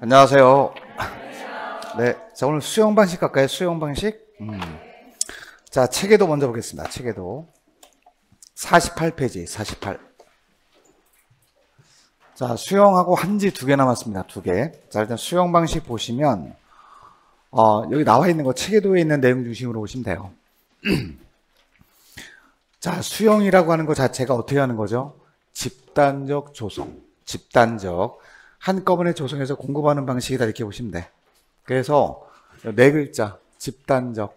안녕하세요. 네, 자 오늘 수영 방식 갈까요? 수영 방식. 음. 자 체계도 먼저 보겠습니다. 체계도 48페이지 48. 자 수영하고 한지 두 개 남았습니다. 두 개. 자 일단 수영 방식 보시면 어, 여기 나와 있는 거 체계도에 있는 내용 중심으로 보시면 돼요. 자 수영이라고 하는 것 자체가 어떻게 하는 거죠? 집단적 조성, 집단적 한꺼번에 조성해서 공급하는 방식이다 이렇게 보시면 돼. 그래서 네 글자 집단적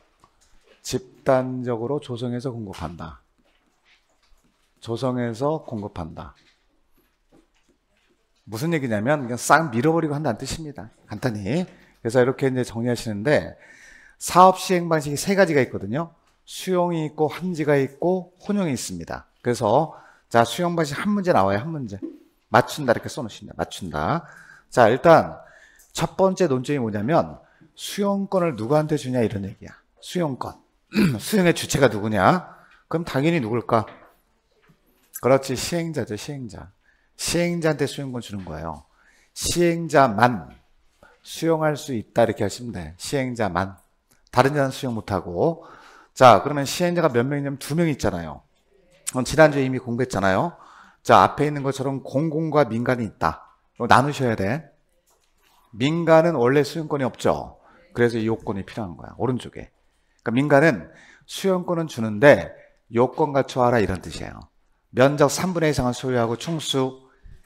집단적으로 조성해서 공급한다. 조성해서 공급한다. 무슨 얘기냐면 그냥 싹 밀어버리고 한다는 뜻입니다. 간단히. 그래서 이렇게 이제 정리하시는데 사업 시행 방식이 세 가지가 있거든요. 수용이 있고 환지가 있고 혼용이 있습니다. 그래서 자 수용 방식 한 문제 나와요. 한 문제. 맞춘다 이렇게 써놓으시면 맞춘다. 자 일단 첫 번째 논점이 뭐냐면 수용권을 누구한테 주냐 이런 얘기야. 수용권. 수용의 주체가 누구냐? 그럼 당연히 누굴까? 그렇지 시행자죠 시행자. 시행자한테 수용권 주는 거예요. 시행자만 수용할 수 있다 이렇게 하시면 돼. 시행자만. 다른 자는 수용 못하고. 자 그러면 시행자가 몇 명이냐면 두 명 있잖아요. 지난주에 이미 공부했잖아요. 자, 앞에 있는 것처럼 공공과 민간이 있다. 어, 나누셔야 돼. 민간은 원래 수용권이 없죠. 그래서 이 요건이 필요한 거야. 오른쪽에. 그러니까 민간은 수용권은 주는데 요건 갖춰와라 이런 뜻이에요. 면적 3분의 이상을 소유하고 총수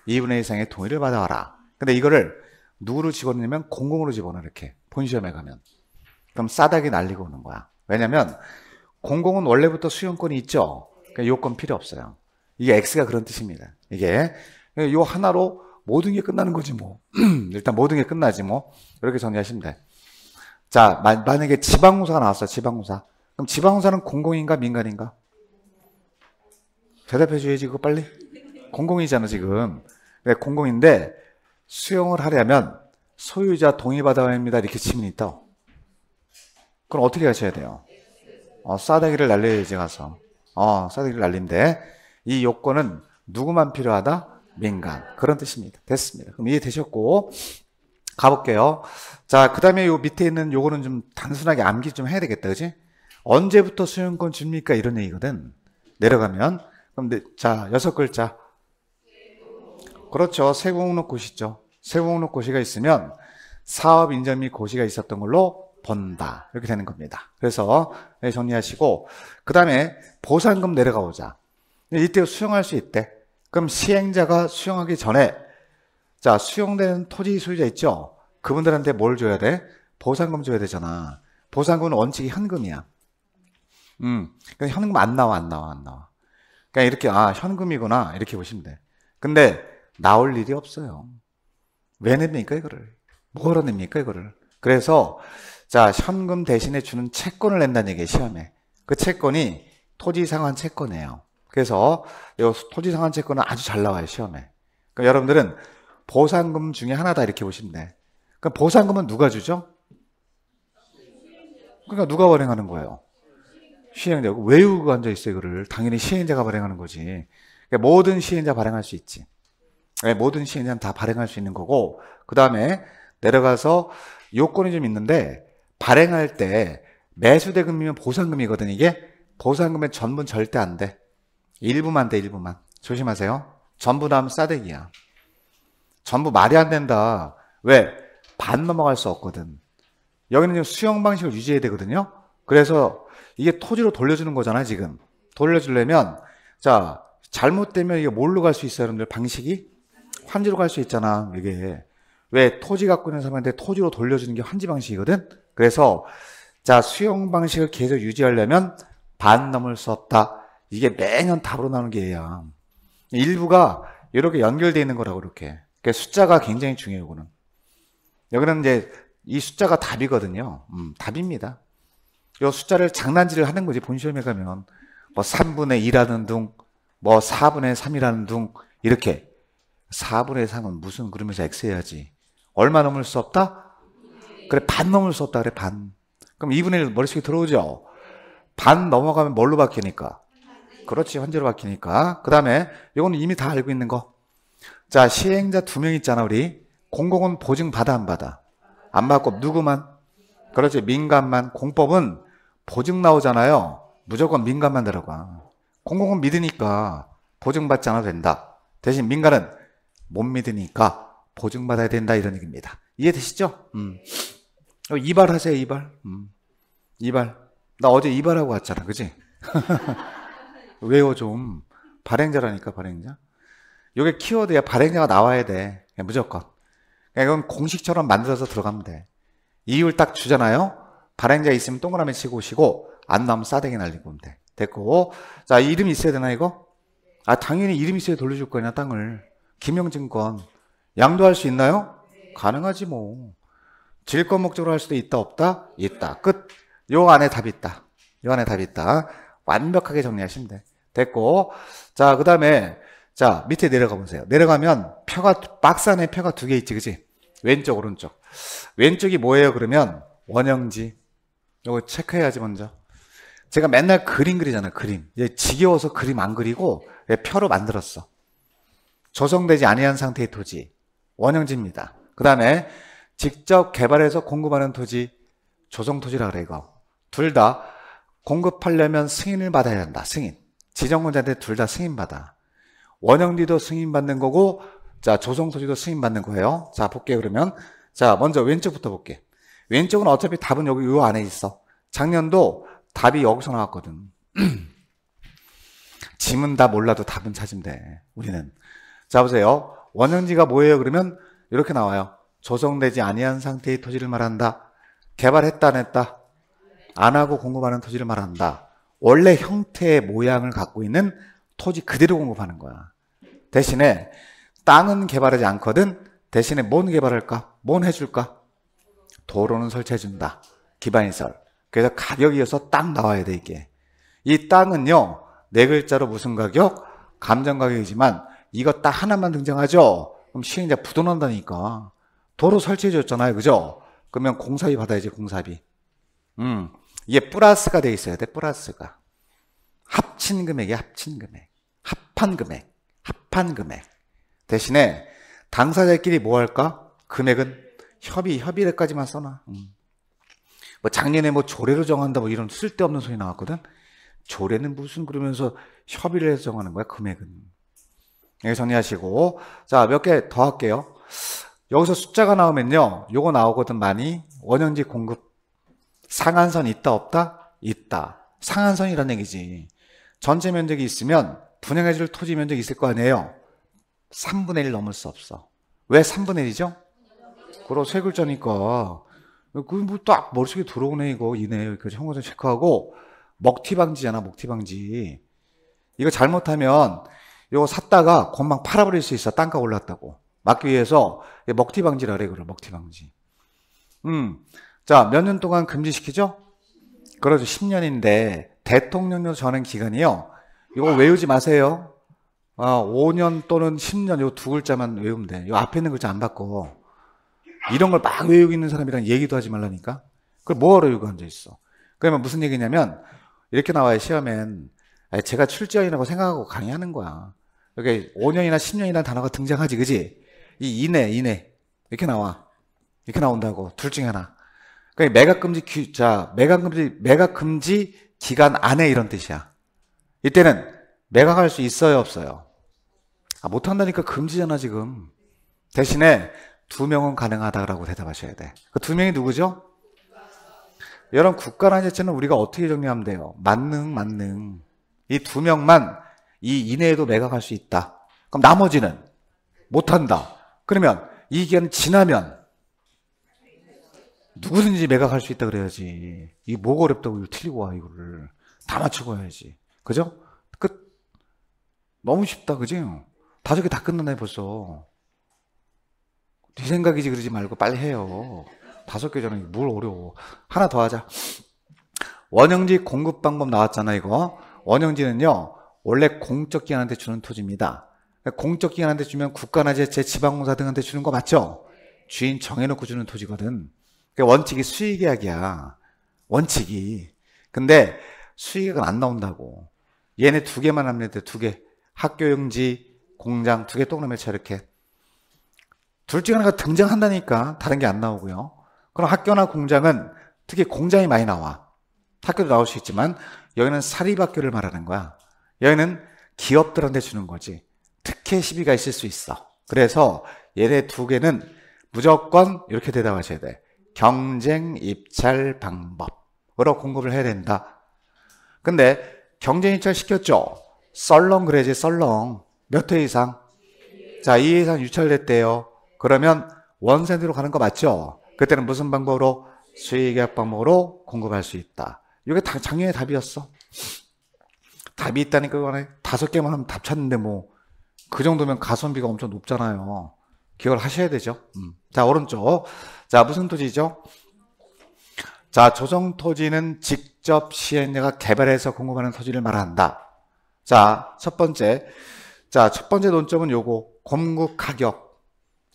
2분의 이상의 동의를 받아와라. 근데 이거를 누구로 집어넣냐면 공공으로 집어넣어 이렇게 본시험에 가면. 그럼 싸닥이 날리고 오는 거야. 왜냐면 공공은 원래부터 수용권이 있죠. 그러니까 요건 필요 없어요. 이게 X가 그런 뜻입니다. 이게 요 하나로 모든 게 끝나는 거지 뭐. 일단 모든 게 끝나지 뭐. 이렇게 정리하시면 돼. 자, 마, 만약에 지방공사가 나왔어요. 지방공사. 그럼 지방공사는 공공인가 민간인가? 대답해 줘야지 그거 빨리. 공공이잖아 지금. 근 네, 공공인데 수용을 하려면 소유자 동의받아야 합니다. 이렇게 치면 있다. 그럼 어떻게 하셔야 돼요? 어, 싸다기를 날려야지 가서. 어, 싸다기를 날린데. 이 요건은 누구만 필요하다? 민간. 그런 뜻입니다. 됐습니다. 그럼 이해되셨고, 가볼게요. 자, 그 다음에 요 밑에 있는 요거는 좀 단순하게 암기 좀 해야 되겠다, 그지? 언제부터 수용권 줍니까? 이런 얘기거든. 내려가면. 그럼, 네, 자, 여섯 글자. 그렇죠. 세공록 고시죠. 세공록 고시가 있으면 사업 인정 및 고시가 있었던 걸로 본다. 이렇게 되는 겁니다. 그래서 네, 정리하시고, 그 다음에 보상금 내려가 보자. 이때 수용할 수 있대. 그럼 시행자가 수용하기 전에 자 수용되는 토지 소유자 있죠? 그분들한테 뭘 줘야 돼? 보상금 줘야 되잖아. 보상금은 원칙이 현금이야. 음, 그러니까 현금 안 나와, 안 나와, 안 나와. 그냥 그러니까 이렇게 아 현금이구나 이렇게 보시면 돼. 근데 나올 일이 없어요. 왜 냅니까 이거를? 뭐로 냅니까 이거를? 그래서 자 현금 대신에 주는 채권을 낸다는 얘기예요 시험에. 그 채권이 토지 상환 채권이에요. 그래서 이 토지 상환채권은 아주 잘 나와요 시험에. 그러니까 여러분들은 보상금 중에 하나다 이렇게 보시면 돼. 그럼 그러니까 보상금은 누가 주죠? 그러니까 누가 발행하는 거예요? 시행자고 외우고 앉아 있어요 그를 당연히 시행자가 발행하는 거지. 그러니까 모든 시행자 발행할 수 있지. 예, 모든 시행자는 다 발행할 수 있는 거고 그 다음에 내려가서 요건이 좀 있는데 발행할 때 매수대금이면 보상금이거든 이게 보상금의 전분 절대 안 돼. 일부만 돼, 일부만. 조심하세요. 전부 다 하면 싸대기야. 전부 말이 안 된다. 왜? 반 넘어갈 수 없거든. 여기는 지금 수영 방식을 유지해야 되거든요. 그래서 이게 토지로 돌려주는 거잖아, 지금. 돌려주려면, 자, 잘못되면 이게 뭘로 갈 수 있어요, 여러분들? 방식이? 환지로 갈 수 있잖아, 이게. 왜? 토지 갖고 있는 사람한테 토지로 돌려주는 게 환지 방식이거든? 그래서, 자, 수영 방식을 계속 유지하려면 반 넘을 수 없다. 이게 매년 답으로 나오는게 얘야. 일부가 이렇게 연결되어 있는 거라고 이렇게. 그러니까 숫자가 굉장히 중요해요, 이거는. 여기는 이제 이 숫자가 답이거든요. 음, 답입니다. 이 숫자를 장난질을 하는 거지, 본 시험에 가면. 뭐 3분의 2라는 둥, 뭐 4분의 3이라는 둥, 이렇게. 4분의 3은 무슨 그러면서 x 해야지. 얼마 넘을 수 없다? 그래, 반 넘을 수 없다. 그래, 반. 그럼 2분의 1 머릿속에 들어오죠? 반 넘어가면 뭘로 바뀌니까? 그렇지. 현재로 바뀌니까. 그 다음에 이거는 이미 다 알고 있는 거. 자, 시행자 두 명 있잖아, 우리. 공공은 보증 받아, 안 받아? 안 받고 누구만? 그렇지. 민간만. 공법은 보증 나오잖아요. 무조건 민간만 들어가. 공공은 믿으니까 보증받지 않아도 된다. 대신 민간은 못 믿으니까 보증받아야 된다 이런 얘기입니다. 이해되시죠? 음. 어, 이발하세요, 이발. 음. 이발. 나 어제 이발하고 왔잖아, 그지? 외워 좀. 발행자라니까, 발행자. 요게 키워드야. 발행자가 나와야 돼. 무조건. 그러 이건 공식처럼 만들어서 들어가면 돼. 이유를딱 주잖아요? 발행자 있으면 동그라미 치고 오시고, 안 나오면 싸대기 날리고 오면 돼. 됐고. 자, 이름이 있어야 되나, 이거? 아, 당연히 이름이 있어야 돌려줄 거냐, 땅을. 김영증권. 양도할 수 있나요? 가능하지, 뭐. 질권 목적으로 할 수도 있다, 없다? 있다. 끝. 요 안에 답이 있다. 요 안에 답이 있다. 완벽하게 정리하시면 돼. 됐고. 자, 그 다음에, 자, 밑에 내려가 보세요. 내려가면 표가, 박스 안에 표가 두 개 있지, 그지? 왼쪽, 오른쪽. 왼쪽이 뭐예요, 그러면? 원형지. 요거 체크해야지, 먼저. 제가 맨날 그림 그리잖아, 그림. 얘 지겨워서 그림 안 그리고, 표로 만들었어. 조성되지 아니한 상태의 토지. 원형지입니다. 그 다음에, 직접 개발해서 공급하는 토지, 조성토지라 그래, 이거. 둘다 공급하려면 승인을 받아야 한다, 승인. 지정권자한테 둘 다 승인받아. 원형리도 승인받는 거고, 자, 조성토지도 승인받는 거예요. 자, 볼게요, 그러면. 자, 먼저 왼쪽부터 볼게. 왼쪽은 어차피 답은 여기 요 안에 있어. 작년도 답이 여기서 나왔거든. 짐은 다 몰라도 답은 찾으면 돼. 우리는. 자, 보세요. 원형지가 뭐예요? 그러면 이렇게 나와요. 조성되지 아니한 상태의 토지를 말한다. 개발했다 안 했다. 안 하고 공급하는 토지를 말한다. 원래 형태의 모양을 갖고 있는 토지 그대로 공급하는 거야. 대신에 땅은 개발하지 않거든 대신에 뭔 개발할까? 뭔 해줄까? 도로는 설치해준다. 기반시설. 그래서 가격이어서 땅 나와야 돼 이게. 이 땅은요 네 글자로 무슨 가격? 감정 가격이지만 이거 딱 하나만 등장하죠. 그럼 시행자 부도난다니까. 도로 설치해줬잖아요, 그죠? 그러면 공사비 받아야지 공사비. 음. 이게 플러스가 돼 있어야 돼, 플러스가. 합친 금액이 합친 금액. 합한 금액. 합한 금액. 대신에 당사자끼리 뭐 할까? 금액은 협의, 협의례까지만 써놔. 음. 뭐 작년에 뭐 조례로 정한다 뭐 이런 쓸데없는 소리 나왔거든? 조례는 무슨 그러면서 협의를 해서 정하는 거야, 금액은. 여기 정리하시고. 자, 몇 개 더 할게요. 여기서 숫자가 나오면요. 요거 나오거든, 많이. 원형지 공급 상한선 있다 없다? 있다. 상한선이란 얘기지. 전체 면적이 있으면 분양해줄 토지 면적이 있을 거 아니에요. 3분의 1 넘을 수 없어. 왜 3분의 1이죠? 그럼 세 글자니까. 그 뭐딱 머릿속에 들어오네 이거 이네 여기까지 청구서 체크하고 먹튀 방지잖아 먹튀 방지. 이거 잘못하면 이거 샀다가 건방 팔아버릴 수 있어 땅가 올랐다고 막기 위해서 먹튀 방지라 그래 그걸 먹튀 방지. 음 자, 몇 년 동안 금지시키죠? 그러죠. 10년인데, 대통령료 전환 기간이요. 이거 외우지 마세요. 아, 어, 5년 또는 10년, 요 두 글자만 외우면 돼. 요 앞에 있는 글자 안 바꿔. 이런 걸 막 외우고 있는 사람이랑 얘기도 하지 말라니까? 그걸 뭐하러 여기 앉아있어? 그러면 무슨 얘기냐면, 이렇게 나와요, 시험엔. 제가 출제원이라고 생각하고 강의하는 거야. 여기 5년이나 10년이라는 단어가 등장하지, 그지? 이 이내, 이내. 이렇게 나와. 이렇게 나온다고. 둘 중에 하나. 그러니까 매각 금지 규, 자, 매각 금지, 매각 금지 기간 안에 이런 뜻이야. 이때는 매각할 수 있어요, 없어요? 아, 못한다니까 금지잖아, 지금. 대신에 두 명은 가능하다라고 대답하셔야 돼. 그 두 명이 누구죠? 여러분, 국가라는 자체는 우리가 어떻게 정리하면 돼요? 만능, 만능. 이 두 명만 이 이내에도 매각할 수 있다. 그럼 나머지는 못한다. 그러면 이 기간 지나면 누구든지 매각할 수 있다 그래야지. 이게 뭐가 어렵다고 이걸 틀리고 와, 이거를. 다 맞추고 와야지. 그죠? 끝. 너무 쉽다, 그지? 다섯 개 다 끝났네, 벌써. 네 생각이지 그러지 말고 빨리 해요. 다섯 개잖아. 뭘 어려워. 하나 더 하자. 원형지 공급 방법 나왔잖아, 이거. 원형지는요, 원래 공적 기관한테 주는 토지입니다. 공적 기관한테 주면 국가나 제 지방공사 등한테 주는 거 맞죠? 주인 정해놓고 주는 토지거든. 원칙이 수익계약이야. 원칙이. 근데 수익은 안 나온다고. 얘네 두 개만 하면 돼, 두 개. 학교용지, 공장 두 개똥그라미쳐 이렇게. 둘중 하나가 등장한다니까 다른 게 안 나오고요. 그럼 학교나 공장은 특히 공장이 많이 나와. 학교도 나올 수 있지만 여기는 사립학교를 말하는 거야. 여기는 기업들한테 주는 거지. 특혜 시비가 있을 수 있어. 그래서 얘네 두 개는 무조건 이렇게 대답하셔야 돼. 경쟁 입찰 방법으로 공급을 해야 된다. 근데 경쟁 입찰 시켰죠? 썰렁 그래지 야 썰렁. 몇 회 이상? 자, 2회 이상 유찰됐대요. 그러면 원센트로 가는 거 맞죠? 그때는 무슨 방법으로? 수익계약 방법으로 공급할 수 있다. 이게 다, 작년에 답이었어. 답이 있다니까 그거네. 다섯 개만 하면 답 찾는데 뭐 그 정도면 가성비가 엄청 높잖아요. 기억을 하셔야 되죠. 음. 자 오른쪽 자, 무슨 토지죠? 자, 조정 토지는 직접 시행자가 개발해서 공급하는 토지를 말한다. 자, 첫 번째. 자, 첫 번째 논점은 요거. 공급 가격.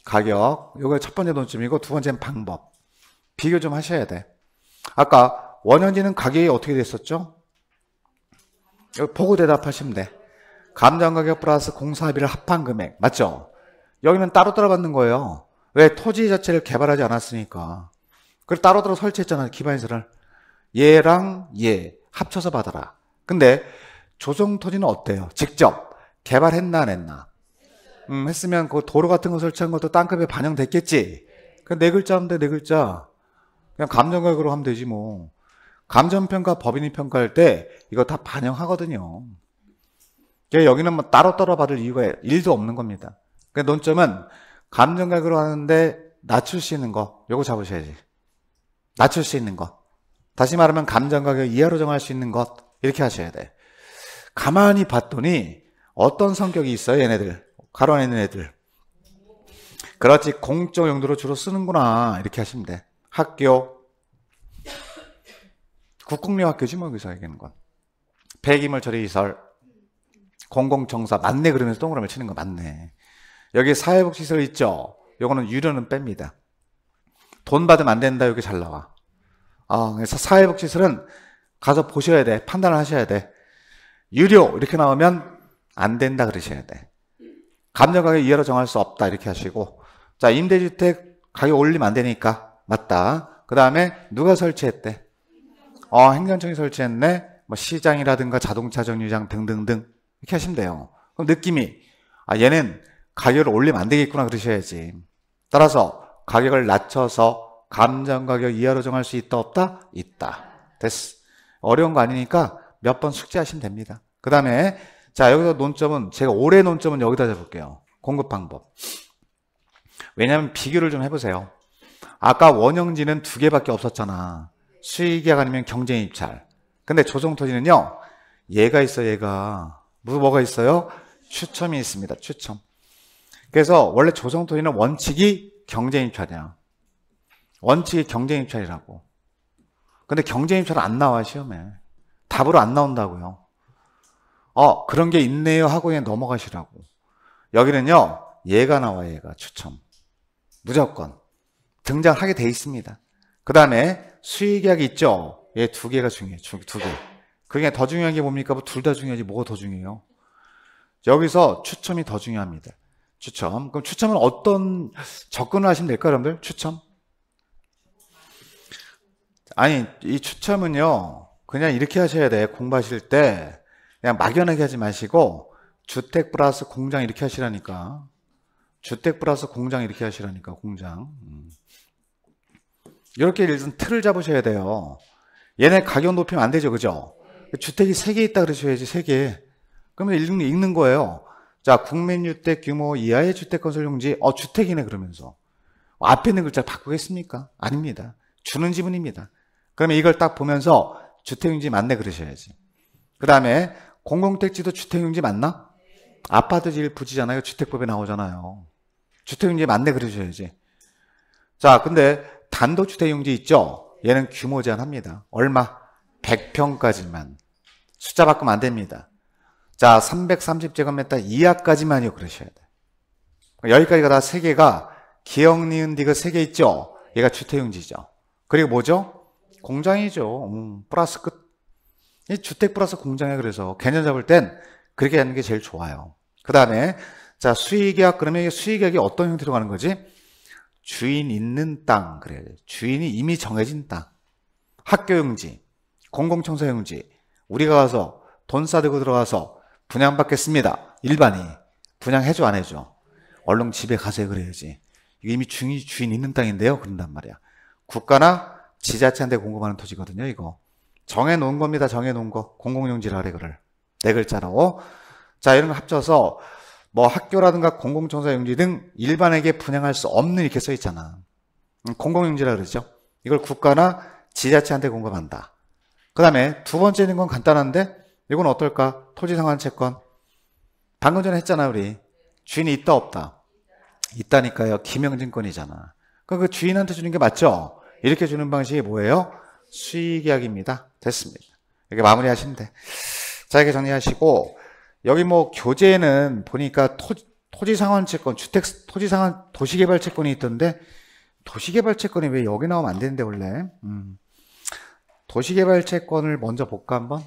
가격. 요게 첫 번째 논점이고, 두 번째는 방법. 비교 좀 하셔야 돼. 아까 원현지는 가격이 어떻게 됐었죠? 여기 보고 대답하시면 돼. 감정 가격 플러스 공사비를 합한 금액. 맞죠? 여기는 따로따로 따 받는 거예요. 왜 토지 자체를 개발하지 않았으니까. 그걸 따로따로 설치했잖아요. 기반시설을. 얘랑 얘 합쳐서 받아라. 근데 조성 토지는 어때요? 직접 개발했나 안 했나? 음, 했으면 그 도로 같은 거 설치한 것도 땅값에 반영됐겠지. 그네 글자인데 네 글자. 그냥 감정가격으로 하면 되지 뭐. 감정평가 법인이 평가할 때 이거 다 반영하거든요. 그러니까 여기는 뭐 따로따로 받을 이유가 일도 없는 겁니다. 그러니까 논점은 감정각으로 하는데 낮출 수 있는 거, 요거 잡으셔야지. 낮출 수 있는 것. 다시 말하면 감정각을 이하로 정할 수 있는 것. 이렇게 하셔야 돼. 가만히 봤더니 어떤 성격이 있어요, 얘네들. 가로 안에 있는 애들. 그렇지, 공적 용도로 주로 쓰는구나. 이렇게 하시면 돼. 학교. 국공립 학교지, 뭐, 여기서 얘기하는 건. 폐기물 처리 시설. 공공청사. 맞네, 그러면서 동그라미 치는 거 맞네. 여기 사회복지시설 있죠? 요거는 유료는 뺍니다. 돈 받으면 안 된다. 여기 잘 나와. 아, 그래서 사회복지시설은 가서 보셔야 돼. 판단을 하셔야 돼. 유료 이렇게 나오면 안 된다 그러셔야 돼. 감정가격 이해로 정할 수 없다 이렇게 하시고 자 임대주택 가격 올리면 안 되니까 맞다. 그 다음에 누가 설치했대? 어 행정청이 설치했네. 뭐 시장이라든가 자동차 정류장 등등등 이렇게 하시면 돼요. 그럼 느낌이 아 얘는 가격을 올리면 안 되겠구나 그러셔야지. 따라서 가격을 낮춰서 감정 가격 이하로 정할 수 있다 없다? 있다. 됐어. 어려운 거 아니니까 몇 번 숙제하시면 됩니다. 그 다음에 자 여기서 논점은 제가 올해 논점은 여기다 잡을게요. 공급 방법. 왜냐하면 비교를 좀 해보세요. 아까 원형지는 두 개밖에 없었잖아. 수익이약 아니면 경쟁 입찰. 근데 조정토지는요. 얘가 있어 얘가. 무슨 뭐, 뭐가 있어요? 추첨이 있습니다. 추첨. 그래서 원래 조성토지는 원칙이 경쟁입찰이야. 원칙이 경쟁입찰이라고. 근데 경쟁입찰은 안 나와 시험에. 답으로 안 나온다고요. 어 그런 게 있네요 하고 그냥 넘어가시라고. 여기는요 얘가 나와 얘가 추첨. 무조건 등장하게 돼 있습니다. 그 다음에 수의계약이 있죠. 얘두 예, 개가 중요해. 두, 두 개. 그게 더 중요한 게 뭡니까? 뭐 둘 다 중요하지 뭐가 더 중요해요? 여기서 추첨이 더 중요합니다. 추첨. 그럼 추첨은 어떤 접근을 하시면 될까요, 여러분들? 추첨? 아니, 이 추첨은요, 그냥 이렇게 하셔야 돼. 공부하실 때. 그냥 막연하게 하지 마시고, 주택 플러스 공장 이렇게 하시라니까. 주택 플러스 공장 이렇게 하시라니까, 공장. 음. 이렇게 일단 틀을 잡으셔야 돼요. 얘네 가격 높이면 안 되죠, 그죠? 주택이 3개 있다 그러셔야지, 3개. 그러면 읽는, 읽는 거예요. 자, 국민주택 규모 이하의 주택 건설 용지, 어, 주택이네, 그러면서. 앞에 있는 글자 바꾸겠습니까? 아닙니다. 주는 지분입니다. 그러면 이걸 딱 보면서 주택용지 맞네, 그러셔야지. 그 다음에 공공택지도 주택용지 맞나? 아파트 질 부지잖아요. 주택법에 나오잖아요. 주택용지 맞네, 그러셔야지. 자, 근데 단독주택용지 있죠? 얘는 규모 제한합니다. 얼마? 100평까지만. 숫자 바꾸면 안 됩니다. 자, 330제곱미터 이하까지만요. 그러셔야 돼. 여기까지가 다 세 개가 기역, 니은, 디귿 세개 있죠? 얘가 주택용지죠. 그리고 뭐죠? 공장이죠. 음, 플러스 끝. 이 주택 플러스 공장에 그래서 개념 잡을 땐 그렇게 하는 게 제일 좋아요. 그 다음에 자수의계약 그러면 이게 수의계약이 어떤 형태로 가는 거지? 주인 있는 땅 그래 주인이 이미 정해진 땅 학교용지 공공청소용지 우리가 가서 돈 싸들고 들어가서 분양받겠습니다. 일반이. 분양해줘, 안 해줘? 얼른 집에 가세요, 그래야지. 이게 이미 주인, 주인 있는 땅인데요. 그런단 말이야. 국가나 지자체한테 공급하는 토지거든요, 이거. 정해놓은 겁니다, 정해놓은 거. 공공용지라 그래, 그걸. 네 글자로. 자, 이런 거 합쳐서 뭐 학교라든가 공공청사용지 등 일반에게 분양할 수 없는 이렇게 써 있잖아. 음, 공공용지라 그러죠. 이걸 국가나 지자체한테 공급한다. 그 다음에 두 번째 있는 건 간단한데 이건 어떨까? 토지상환 채권. 방금 전에 했잖아, 우리. 주인이 있다, 없다. 있다니까요. 김영진권이잖아그러그 주인한테 주는 게 맞죠? 이렇게 주는 방식이 뭐예요? 수익계약입니다. 됐습니다. 이렇게 마무리하시면 돼. 자, 이렇게 정리하시고, 여기 뭐 교재는 에 보니까 토, 토지상환채권, 주택, 토지상환, 도시개발채권이 있던데, 도시개발채권이 왜 여기 나오면 안 되는데, 원래. 음. 도시개발채권을 먼저 볼까, 한번?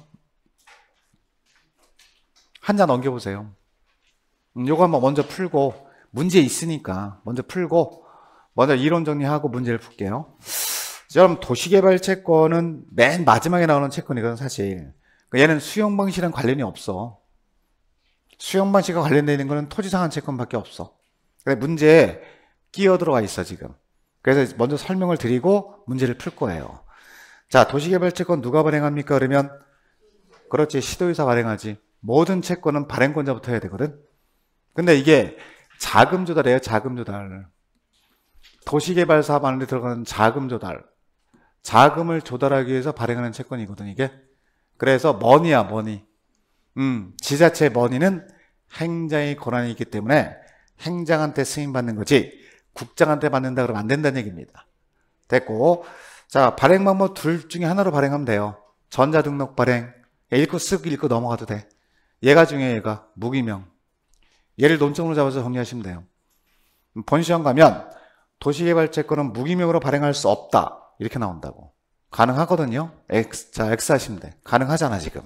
한자 넘겨보세요. 음, 요거 한번 먼저 풀고, 문제 있으니까 먼저 풀고, 먼저 이론 정리하고 문제를 풀게요. 여러분, 도시개발 채권은 맨 마지막에 나오는 채권이거든, 사실. 그러니까 얘는 수용방식이랑 관련이 없어. 수용방식과 관련되는 거는 토지상환 채권밖에 없어. 근데 문제에 끼어들어가 있어, 지금. 그래서 먼저 설명을 드리고 문제를 풀 거예요. 자, 도시개발채권 누가 발행합니까? 그러면, 그렇지, 시도유사 발행하지. 모든 채권은 발행권자부터 해야 되거든. 근데 이게 자금 조달이에요, 자금 조달. 도시개발 사업 안에 들어가는 자금 조달. 자금을 조달하기 위해서 발행하는 채권이거든, 이게. 그래서 머니야, 머니. 음, 지자체 머니는 행장의 권한이 있기 때문에 행장한테 승인받는 거지 국장한테 받는다 그러면 안 된다는 얘기입니다. 됐고 자 발행 방법 둘 중에 하나로 발행하면 돼요. 전자등록 발행 읽고 쓰고 읽고 넘어가도 돼. 얘가 중에 얘가 무기명. 얘를 논점으로 잡아서 정리하시면 돼요. 본시험 가면 도시개발채권은 무기명으로 발행할 수 없다. 이렇게 나온다고. 가능하거든요. X, 자, X 하시면 돼. 가능하잖아, 지금.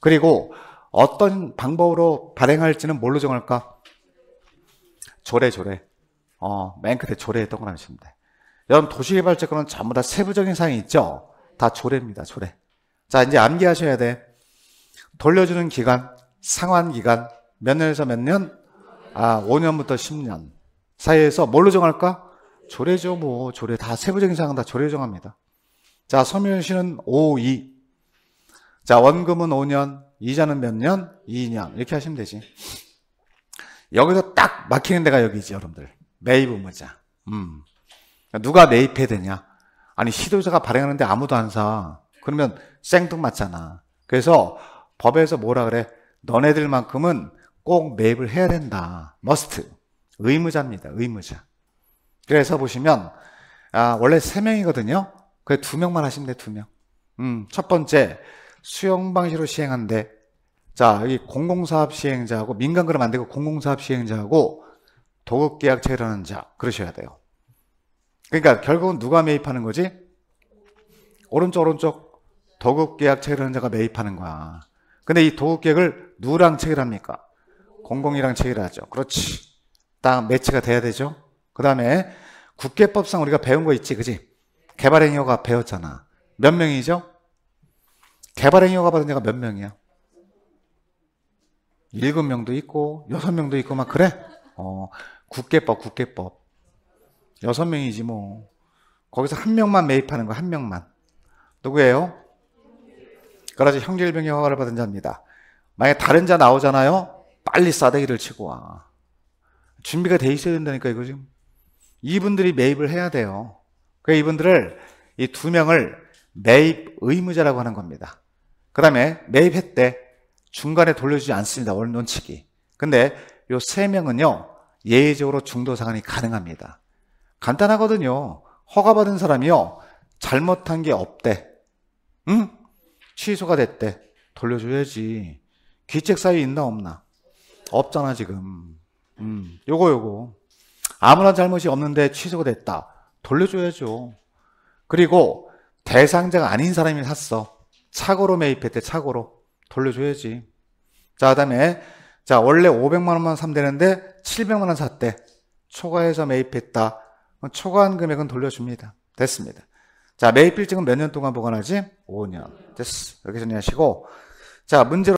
그리고 어떤 방법으로 발행할지는 뭘로 정할까? 조례, 조례. 어, 맨 끝에 조례에 동그라시면 돼. 여러분, 도시개발채권은 전부 다 세부적인 사항이 있죠? 다 조례입니다, 조례. 자, 이제 암기하셔야 돼. 돌려주는 기간, 상환 기간, 몇 년에서 몇 년? 아, 5년부터 10년 사이에서 뭘로 정할까? 조례죠, 뭐. 조례. 다 세부적인 사항은 다 조례 정합니다. 자, 서면 씨는 5, 2. 자, 원금은 5년, 이자는 몇 년? 2년. 이렇게 하시면 되지. 여기서 딱 막히는 데가 여기지, 여러분들. 매입 의무자. 음. 누가 매입해야 되냐? 아니, 시도자가 발행하는데 아무도 안 사. 그러면 생뚱맞잖아. 그래서 법에서 뭐라 그래? 너네들만큼은 꼭 매입을 해야 된다. 머스트. 의무자입니다. 의무자. 그래서 보시면 아, 원래 세 명이거든요. 그래 두 명만 하시면 돼, 두 명. 음, 첫 번째 수용 방식으로 시행한대. 자, 여기 공공사업 시행자하고 민간 그럼 만들고 공공사업 시행자하고 도급 계약 체결하는 자 그러셔야 돼요. 그러니까 결국은 누가 매입하는 거지? 오른쪽 오른쪽 도급 계약 체결하는 자가 매입하는 거야. 근데 이 도급객을 누랑 구 체결합니까? 공공이랑 체결하죠. 그렇지. 딱 매치가 돼야 되죠. 그 다음에 국계법상 우리가 배운 거 있지, 그지? 개발행위허가 배웠잖아. 몇 명이죠? 개발행위허가 받은 애가몇 명이야? 일곱 명도 있고, 여섯 명도 있고, 막 그래? 어, 국계법, 국계법. 여섯 명이지 뭐. 거기서 한 명만 매입하는 거, 한 명만. 누구예요? 여러 가지 형질병에 허가를 받은 자입니다. 만약 에 다른 자 나오잖아요? 빨리 싸대기를 치고 와. 준비가 돼 있어야 된다니까, 이거 지금. 이분들이 매입을 해야 돼요. 그 이분들을, 이 두 명을 매입 의무자라고 하는 겁니다. 그 다음에 매입했대. 중간에 돌려주지 않습니다. 원논칙이 근데 요 세 명은요, 예외적으로 중도 상환이 가능합니다. 간단하거든요. 허가받은 사람이요, 잘못한 게 없대. 응? 취소가 됐대. 돌려줘야지. 귀책 사유 있나 없나? 없잖아 지금. 음, 요거 요거. 아무런 잘못이 없는데 취소가 됐다. 돌려줘야죠. 그리고 대상자가 아닌 사람이 샀어. 착오로 매입했대. 착오로. 돌려줘야지. 자, 그다음에 자, 원래 500만 원만 사면 되는데 700만 원 샀대. 초과해서 매입했다. 초과한 금액은 돌려줍니다. 됐습니다. 자, 매입 빌증은 몇 년 동안 보관하지? 5년. 됐어. 여기서 정리하시고. 자, 문제로